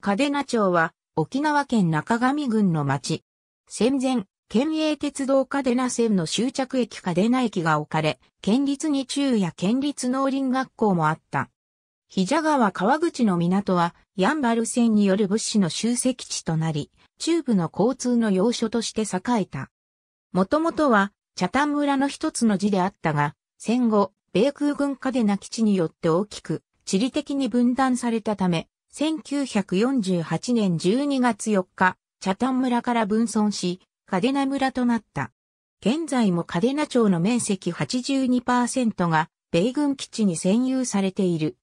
嘉手納町は沖縄県中上郡の町。戦前、県営鉄道嘉手納線の終着駅嘉手納駅が置かれ、県立二中や県立農林学校もあった。比蛇川川口の港は、ヤンバル線による物資の集積地となり、中部の交通の要所として栄えた。もともとは、茶谷村の一つの字であったが、戦後、米空軍嘉手納基地によって大きく、地理的に分断されたため、1948年12月4日、北谷村から分村し、嘉手納村となった。現在も嘉手納町の面積82%が米軍基地に占有されている。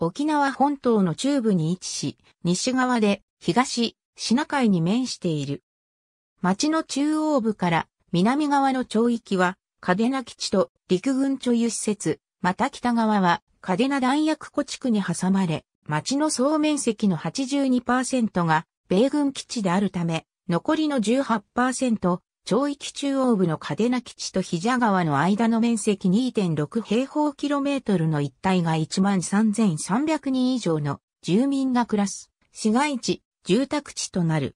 沖縄本島の中部に位置し、西側で東、シナ海に面している。町の中央部から南側の町域は、嘉手納基地と陸軍貯油施設、また北側は嘉手納弾薬庫地区に挟まれ、町の総面積の82%が米軍基地であるため、残りの18%、町域中央部の嘉手納基地と比者川の間の面積2.6平方キロメートルの一帯が13,300人以上の住民が暮らす市街地、住宅地となる。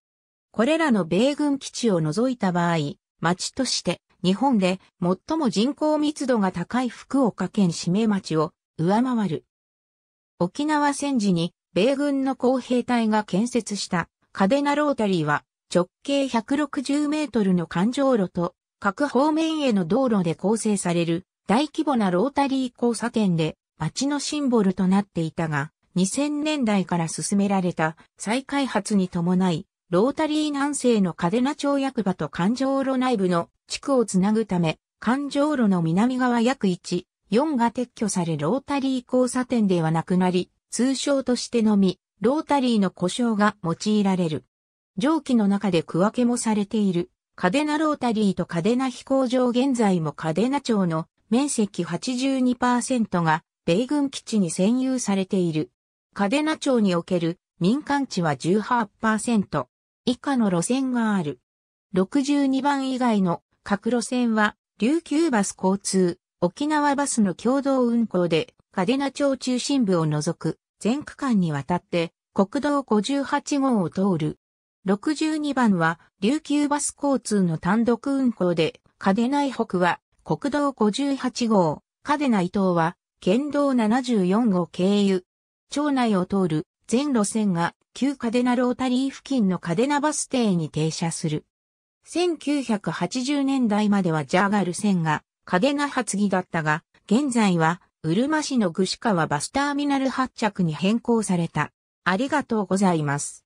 これらの米軍基地を除いた場合、町として日本で最も人口密度が高い福岡県指名町を上回る。沖縄戦時に米軍の工兵隊が建設したカデナロータリーは直径160メートルの環状路と各方面への道路で構成される大規模なロータリー交差点で街のシンボルとなっていたが2000年代から進められた再開発に伴いロータリー南西のカデナ町役場と環状路内部の地区をつなぐため環状路の南側約1 4が撤去されロータリー交差点ではなくなり、通称としてのみ、ロータリーの故障が用いられる。上記の中で区分けもされている、カデナロータリーとカデナ飛行場現在もカデナ町の面積82%が米軍基地に占有されている。カデナ町における民間地は18%以下の路線がある。62番以外の各路線は琉球バス交通沖縄バスの共同運行で、嘉手納町中心部を除く全区間にわたって国道58号を通る。62番は琉球バス交通の単独運行で、嘉手納北は国道58号、嘉手納伊東は県道74号経由。町内を通る全路線が旧嘉手納ロータリー付近の嘉手納バス停に停車する。1980年代まではジャーガル線が嘉手納発議だったが、現在は、うるま市の串川バスターミナル発着に変更された。ありがとうございます。